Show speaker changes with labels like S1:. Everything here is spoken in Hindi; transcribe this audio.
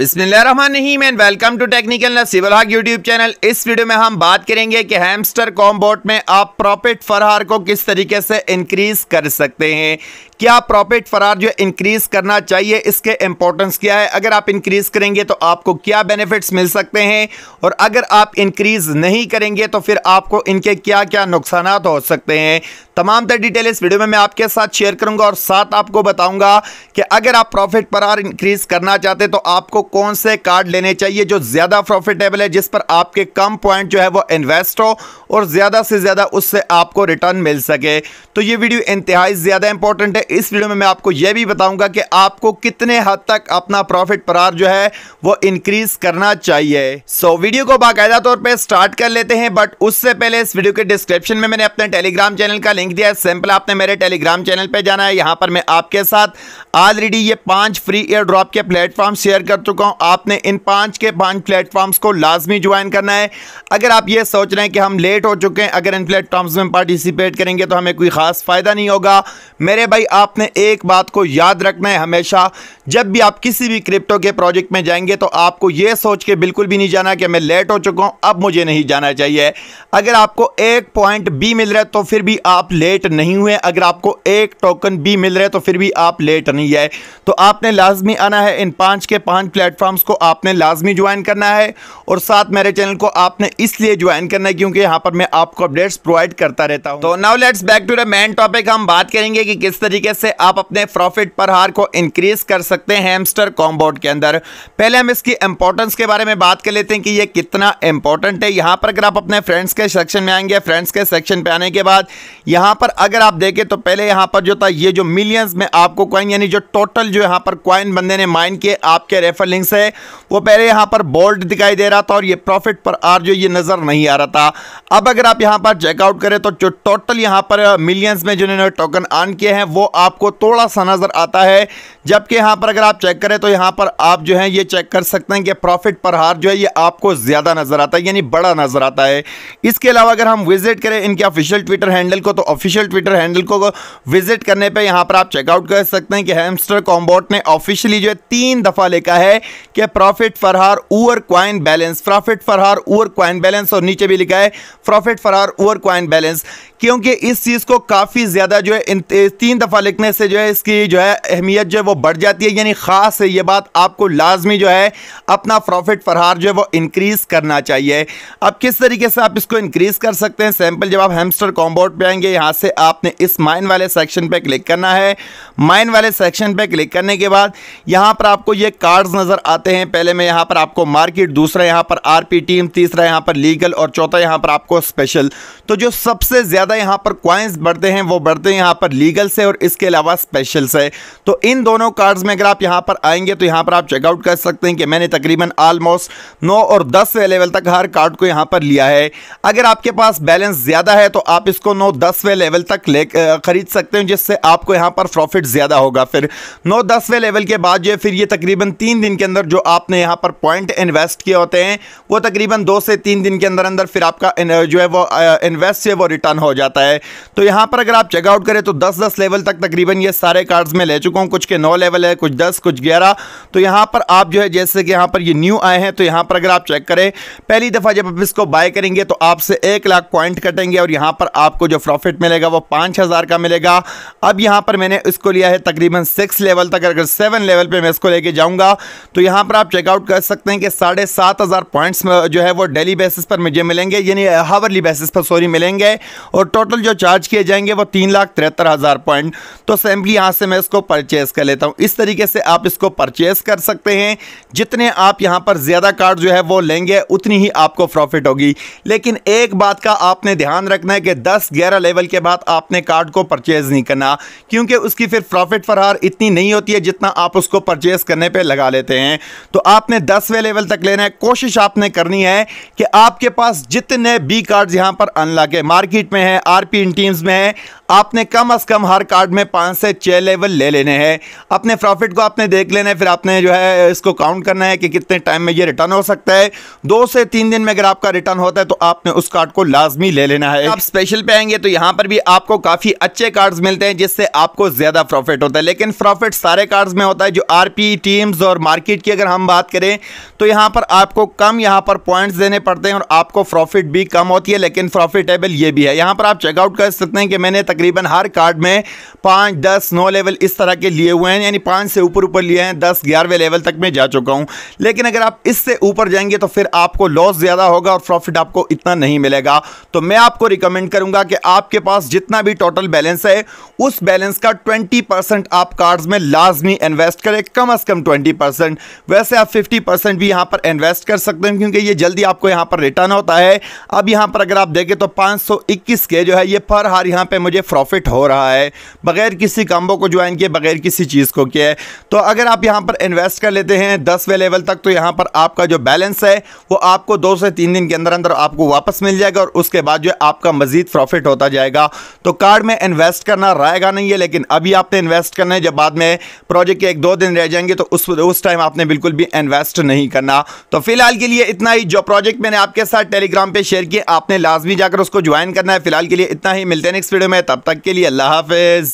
S1: बिस्मिल्लाम एंड वेलकम टू टेक्निकल नफ सिवल हक यूट्यूब चैनल इस वीडियो में हम बात करेंगे कि हैमस्टर कॉम्बोट में आप प्रॉफिट फरहार को किस तरीके से इंक्रीज़ कर सकते हैं क्या प्रॉफिट फरार जो इंक्रीज़ करना चाहिए इसके इम्पोर्टेंस क्या है अगर आप इंक्रीज़ करेंगे तो आपको क्या बेनिफिट्स मिल सकते हैं और अगर आप इंक्रीज़ नहीं करेंगे तो फिर आपको इनके क्या क्या नुकसान हो सकते हैं तमाम तर डिटेल इस वीडियो में मैं आपके साथ शेयर करूंगा और साथ आपको बताऊंगा कि अगर आप प्रॉफिट फरार इंक्रीज़ करना चाहते तो आपको कौन से कार्ड लेने चाहिए जो ज़्यादा प्रॉफिटेबल है जिस पर आपके कम पॉइंट जो है वो इन्वेस्ट हो और ज़्यादा से ज़्यादा उससे आपको रिटर्न मिल सके तो ये वीडियो इंतहाई ज़्यादा इंपॉर्टेंट है इस वीडियो में मैं आपको ये भी बताऊंगा कि आपको कितने हद तक अपना प्रॉफिट परार जो है वो इंक्रीज करना चाहिए सो so, वीडियो को बाकायदा तौर पर स्टार्ट कर लेते हैं बट उससे पहले इस वीडियो के डिस्क्रिप्शन में मैंने अपने टेलीग्राम चैनल का लिंक दिया है सिंपल आपने मेरे टेलीग्राम चैनल पर जाना है यहां पर मैं आपके साथ ऑलरेडी ये पांच फ्री एयर ड्रॉप के प्लेटफॉर्म शेयर कर चुका चुका हूं आपने इन पांच के पांच प्लेटफॉर्म्स को लाजमी ज्वाइन करना है अगर आप ये सोच रहे हैं कि हम लेट हो चुके हैं अगर इन प्लेटफॉर्म्स में पार्टिसिपेट करेंगे तो हमें कोई ख़ास फ़ायदा नहीं होगा मेरे भाई आपने एक बात को याद रखना है हमेशा जब भी आप किसी भी क्रिप्टो के प्रोजेक्ट में जाएंगे तो आपको ये सोच के बिल्कुल भी नहीं जाना कि मैं लेट हो चुका हूँ अब मुझे नहीं जाना चाहिए अगर आपको एक पॉइंट बी मिल रहा है तो फिर भी आप लेट नहीं हुए अगर आपको एक टोकन बी मिल रहा है तो फिर भी आप लेट नहीं है तो आपने लाजमी आना है इन पाँच के पाँच प्लेटफॉर्म्स को आपने लाजमी ज्वाइन करना है और साथ मेरे चैनल को आपने इसलिए ज्वाइन करना है क्योंकि यहाँ पर मैं आपको अपडेट्स प्रोवाइड करता रहता हूँ तो now let's back to the main topic हम बात करेंगे कि किस तरीके से आप अपने प्रॉफिट पर हार को इंक्रीज कर सकते हैं हेमस्टर कॉम्बोर्ड के अंदर पहले हम इसकी इंपॉर्टेंस के बारे में बात कर लेते हैं कि ये कितना इंपॉर्टेंट है यहाँ पर अगर आप अपने फ्रेंड्स के सेक्शन में आएंगे फ्रेंड्स के सेक्शन पर आने के बाद यहाँ पर अगर आप देखें तो पहले यहाँ पर जो था ये जो मिलियंस में आपको कॉइन यानी जो टोटल जो यहाँ पर कॉइन बंदे ने माइन किए आपके रेफर लिंक्स है वो पहले यहाँ पर बोल्ड दिखाई दे रहा था और ये प्रॉफिट पर आर जो ये नज़र नहीं आ रहा था अब अगर आप यहाँ पर चेकआउट करें तो जो टोटल यहाँ पर मिलियंस में जिन्होंने टोकन ऑन किए हैं वो आपको थोड़ा सा नज़र आता है जबकि यहाँ पर अगर आप चेक करें तो यहाँ पर आप जो है ये चेक कर सकते हैं कि प्रॉफिट पर हार जो है ये आपको ज़्यादा नज़र आता है यानी बड़ा नज़र आता है इसके अलावा अगर हम विजिट करें इनके ऑफिशियल ट्विटर हैंडल को तो ऑफिशियल ट्विटर हैंडल को विजिट करने पर यहाँ पर आप चेकआउट कर सकते हैं कि हेमस्टर कॉम्बोट ने ऑफिशियली जो है तीन दफ़ा लिखा है कि प्रॉफिट फरहार ओवर क्वाइन बैलेंस प्रॉफिट फरहार ओवर क्वाइन बैलेंस और नीचे भी लिखा है प्रॉफिट फरहार ओवर क्वाइन बैलेंस क्योंकि इस चीज़ को काफ़ी ज़्यादा जो है इन तीन दफ़ा लिखने से जो है इसकी जो है अहमियत जो है वो बढ़ जाती है यानी ख़ास है ये बात आपको लाजमी जो है अपना प्रॉफिट फरहार जो है वो इंक्रीज़ करना चाहिए अब किस तरीके से आप इसको इंक्रीज़ कर सकते हैं सैम्पल जब आप हेमस्टर कॉम्बोर्ड पर आएंगे यहाँ से आपने इस माइन वाले सेक्शन पर क्लिक करना है माइन वाले सेक्शन पर क्लिक करने के बाद यहाँ पर आपको ये कार्ड्स नज़र नज़र आते हैं पहले में यहाँ पर आपको मार्केट दूसरा यहाँ पर आरपी टीम तीसरा यहाँ पर लीगल और चौथा यहाँ पर आपको स्पेशल तो जो सबसे ज़्यादा यहाँ पर क्वाइंस बढ़ते हैं वो बढ़ते हैं यहाँ पर लीगल से और इसके अलावा स्पेशल से तो इन दोनों कार्ड्स में अगर आप यहाँ पर आएंगे तो यहाँ पर आप चेकआउट कर सकते हैं कि मैंने तकरीबन आलमोस्ट नौ और दस लेवल तक हर कार्ड को यहाँ पर लिया है अगर आपके पास बैलेंस ज़्यादा है तो आप इसको नौ दसवें लेवल तक ले ख़रीद सकते हैं जिससे आपको यहाँ पर प्रॉफिट ज़्यादा होगा फिर नौ दसवें लेवल के बाद जो है फिर ये तकरीबन तीन दिन के अंदर जो आपने यहाँ पर पॉइंट इन्वेस्ट किए होते हैं वो तकरीबन दो से तीन दिन के अंदर अंदर फिर आपका जो है वो इन्वेस्ट से वो रिटर्न हो जाता है तो यहाँ पर अगर आप चेकआउट करें तो दस दस लेवल तक तकरीबन ये सारे कार्ड्स में ले चुका हूँ कुछ के नौ लेवल है कुछ दस कुछ ग्यारह तो यहाँ पर आप जो है जैसे कि यहाँ पर ये न्यू आए हैं तो यहाँ पर अगर आप चेक करें पहली दफ़ा जब आप इसको बाय करेंगे तो आपसे एक लाख पॉइंट कटेंगे और यहाँ पर आपको जो प्रॉफिट मिलेगा वो पाँच का मिलेगा अब यहाँ पर मैंने इसको लिया है तकरीबन सिक्स लेवल तक अगर सेवन लेवल पर मैं इसको लेके जाऊँगा तो यहाँ पर आप चेकआउट कर सकते हैं कि साढ़े सात हज़ार पॉइंट्स जो है वो डेली बेसिस पर मुझे मिलेंगे यानी हावरली बेसिस पर सॉरी मिलेंगे और टोटल जो चार्ज किए जाएंगे वो तीन लाख तिहत्तर हज़ार पॉइंट तो सैम्पली यहाँ से मैं इसको परचेज़ कर लेता हूँ इस तरीके से आप इसको परचेज़ कर सकते हैं जितने आप यहाँ पर ज़्यादा कार्ड जो है वो लेंगे उतनी ही आपको प्रॉफिट होगी लेकिन एक बात का आपने ध्यान रखना है कि दस ग्यारह लेवल के बाद आपने कार्ड को परचेज़ नहीं करना क्योंकि उसकी फिर प्रॉफिट फरहार इतनी नहीं होती है जितना आप उसको परचेज़ करने पर लगा लेते हैं हैं तो आपने दसवें लेवल तक लेना है कोशिश आपने करनी है कि आपके पास जितने बी कार्ड्स यहाँ पर अनलॉक है मार्केट में है आर पी इन टीम्स में है आपने कम अज़ कम हर कार्ड में पाँच से छः लेवल ले लेने हैं अपने प्रॉफिट को आपने देख लेना है फिर आपने जो है इसको काउंट करना है कि कितने टाइम में ये रिटर्न हो सकता है दो से तीन दिन में अगर आपका रिटर्न होता है तो आपने उस कार्ड को लाजमी ले लेना है आप स्पेशल पे आएंगे तो यहाँ पर भी आपको काफ़ी अच्छे कार्ड्स मिलते हैं जिससे आपको ज़्यादा प्रॉफिट होता है लेकिन प्रॉफिट सारे कार्ड्स में होता है जो आर टीम्स और मार्केट मार्केट की अगर हम बात करें तो यहाँ पर आपको कम यहाँ पर पॉइंट्स देने पड़ते हैं और आपको प्रॉफिट भी कम होती है लेकिन प्रॉफिटेबल ये भी है यहाँ पर आप चेकआउट कर सकते हैं कि मैंने तकरीबन हर कार्ड में पाँच दस नौ लेवल इस तरह के लिए हुए हैं यानी पाँच से ऊपर ऊपर लिए हैं दस ग्यारहवें लेवल तक मैं जा चुका हूँ लेकिन अगर आप इससे ऊपर जाएंगे तो फिर आपको लॉस ज़्यादा होगा और प्रॉफिट आपको इतना नहीं मिलेगा तो मैं आपको रिकमेंड करूँगा कि आपके पास जितना भी टोटल बैलेंस है उस बैलेंस का ट्वेंटी आप कार्ड्स में लाजमी इन्वेस्ट करें कम अज़ कम ट्वेंटी परसेंट वैसे आप 50 परसेंट भी यहाँ पर इन्वेस्ट कर सकते हैं क्योंकि ये जल्दी आपको यहाँ पर रिटर्न होता है अब यहाँ पर अगर आप देखें तो 521 के जो है ये पर हार यहाँ पे मुझे प्रॉफिट हो रहा है बगैर किसी काम्बो को ज्वाइन किए बगैर किसी चीज़ को किया तो अगर आप यहाँ पर इन्वेस्ट कर लेते हैं दसवें लेवल तक तो यहाँ पर आपका जो बैलेंस है वो आपको दो से तीन दिन के अंदर अंदर आपको वापस मिल जाएगा और उसके बाद जो है आपका मजीद प्रॉफिट होता जाएगा तो कार्ड में इन्वेस्ट करना रहेगा नहीं है लेकिन अभी आपने इन्वेस्ट करना है जब बाद में प्रोजेक्ट के एक दो दिन रह जाएंगे तो उस उस टाइम आपने बिल्कुल भी इन्वेस्ट नहीं करना तो फिलहाल के लिए इतना ही जो प्रोजेक्ट मैंने आपके साथ टेलीग्राम पर शेयर किया आपने लाजमी जाकर उसको ज्वाइन करना है फिलहाल के लिए इतना ही मिलते हैं नेक्स्ट वीडियो में तब तक के लिए अल्लाह हाफिज़